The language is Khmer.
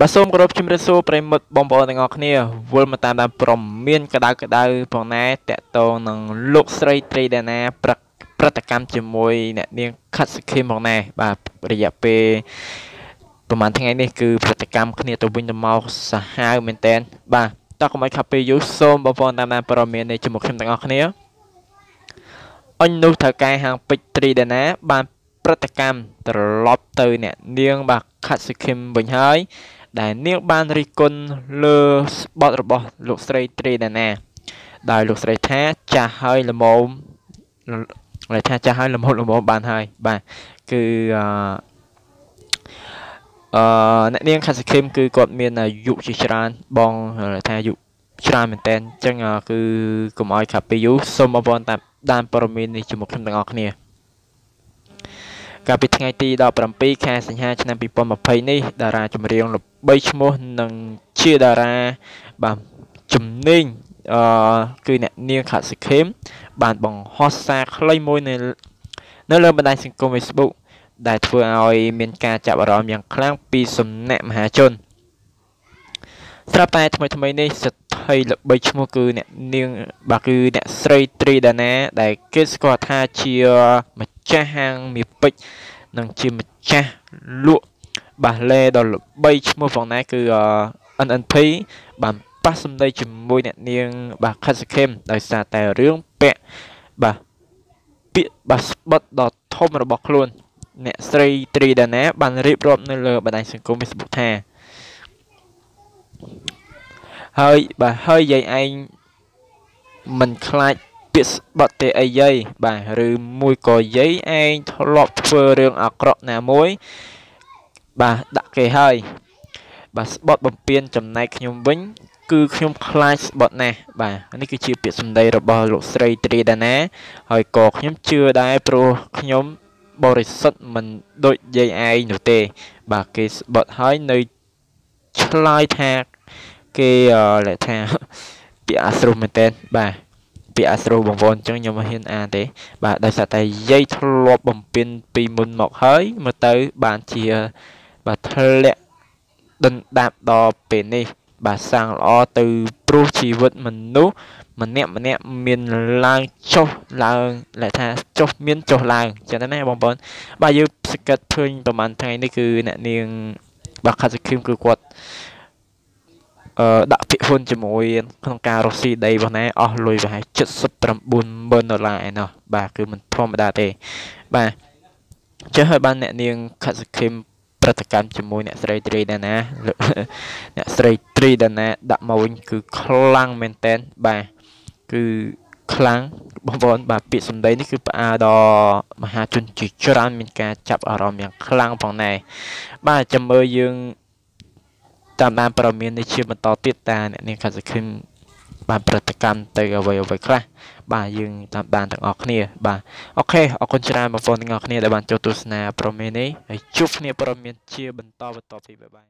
បាទសូមគោរពជំរាបសួរប្រិមិត្តបងប្អូនទាំងអស់គ្នាវិលមកតាមដានព្រមមានកដៅកដៅផងណែតកតងនឹងលោកស្រីត្រីដាណាប្រកប្រតិកម្មជាមួយអ្នកនាងខាត់សុខីផងណែបាទរយៈពេលប្រហែលថ្ងៃនេះគឺប្រតិកម្មគ្នាទៅវិញទៅមកសាហាវមែនតែនបាទតោះកុំឲ្យខាប់ពេលយូរសូមបងប្អូនតាមដានព្រមមាននេះជាមួយខ្ញុំទាំងអស់គ្នាអញនោះត្រូវកែហាងពេជ្រត្រីដាណាបានព្រឹត្តិកម្មត្រឡប់ទៅអ្នកនាងបាទខាត់សុខីមវិញហើយដែលនាងបានរិះគន់លើស្បត់របស់លោកស្រីត្រីដាណាដោយលោកស្រីថា ចាស់ហើយល្មមលោកថាចាស់ហើយល្មមល្មមបានហើយបាទគឺអឺអ្នកនាងខាសខេមគឺគាត់មានអាយុជាច្រើន បងថាអាយុច្រើនមែនតើអញ្ចឹងគឺកុំអោយខាប់ពីយូសូមអរគុណតាមដានព័ត៌មាននេះជាមួយខ្ញុំទាំងអស់គ្នាកាលពីថ្ងៃទី17ខែសីហាឆ្នាំ2020នេះតារាចម្រៀងល្បីឈ្មោះនឹងជាតារាបាទជំនាញអឺគឺអ្នកនាងខាត់សិខេមបានបង្ហោះសារខ្លីមួយនៅនៅលើបណ្ដាញសង្គម Facebook ដែលធ្វើឲ្យ មានការចាប់អារម្មណ៍យ៉ាងខ្លាំងពីសំណាក់មហាជន។ស្រាប់តែថ្មីថ្មីនេះស្ថិល្បីឈ្មោះគឺអ្នកនាងបាទគឺអ្នកស្រីត្រីដាណា ដែលគេស្គាល់ថាជាម្ចាស់ហាងមាពេជ្រនិងជាម្ចាស់លក់បាសឡេដ៏ល្បីឈ្មោះផងដែរគឺ NNP បានប៉ះសម្ដីជាមួយ អ្នកនាង បាទខិតសខេមដោយសារតែរឿងពាក់បាទពាក្យបាទស្បិតដ៏ធំរបស់ខ្លួន អ្នកស្រីត្រីដាណាបានរៀបរាប់ នៅលើបណ្ដាញសង្គម Facebook ថាហើយបាទហើយយាយឯងមិនខ្លាចពាក្យបត់ទេអីយាយបាទឬមួយក៏យាយឯងធ្លាប់ធ្វើរឿងអាក្រក់ណាមួយ បាទដាក់គេហើយ បាទស្បត់បំពេញចំណែកខ្ញុំវិញ គឺ ខ្ញុំខ្លាចស្បត់ណាស់បាទនេះគឺជាពាក្យសម្ដីរបស់លោកស្រីត្រីដាណា ហើយក៏ខ្ញុំជឿដែរព្រោះខ្ញុំបរិសុទ្ធមិនដូចយាយឯងនោះទេ បាទគេស្បត់ហើយនៅឆ្លើយថាគេលេខថាពាក្យអាស្រុះមែនតើបាទពាក្យអាស្រុះបងប្អូនអញ្ចឹងខ្ញុំមិនហ៊ានអានទេ បាទដោយសារតែយាយធ្លាប់បំពេញពីមុនមកហើយមើលទៅបានជាបាទធ្លាក់ដិនដាបដល់ពេលនេះ បាទសាងល្អទៅ ព្រោះជីវិតមនុស្សម្នាក់ម្នាក់មានឡើងចុះឡើងលេខថាចុះមាន ចុះឡើងចឹងណាបងប្អូនបាទយើងសង្កត់ឃើញប្រហែលថ្ងៃនេះគឺអ្នក នាងបាទខាត់សឹកឃឹមគឺគាត់ដាក់ពាក្យហ៊ុនជាមួយក្នុងការរកស៊ីដីរបស់ណែអស់លុយប្រហែល790,000ដុល្លារឯណោះបាទគឺមិនធម្មតាទេ បាទចេះហើយបាន អ្នកនាងខសខឹមព្រឹត្តិកម្មជាមួយ អ្នកស្រីត្រីដាណាអ្នកស្រីត្រីដាណា ដាក់មកវិញគឺខ្លាំងមែនតែនបាទគឺខ្លាំងបងប្អូនបាទពាក្យសម្ដីនេះគឺផ្អើលដល់មហា ជនជាច្រើនមានការ ចាប់អារម្មណ៍យ៉ាងខ្លាំងផងដែរបាទចាំមើលយើងតាមដានព័ត៌មាននេះជាបន្តទៀតតាអ្នកនាងខាត់សង្ឃឹមបានប្រតិកម្មទៅអ្វីអ្វីខ្លះបាទយើងតាមដានទាំងអស់គ្នាបាទអូខេអរគុណច្រើនបងប្អូនទាំងអស់គ្នាដែលបានចូលទស្សនាប្រមេនេះហើយជួបគ្នាប្រមានជាបន្តបន្តពីបាយបាយ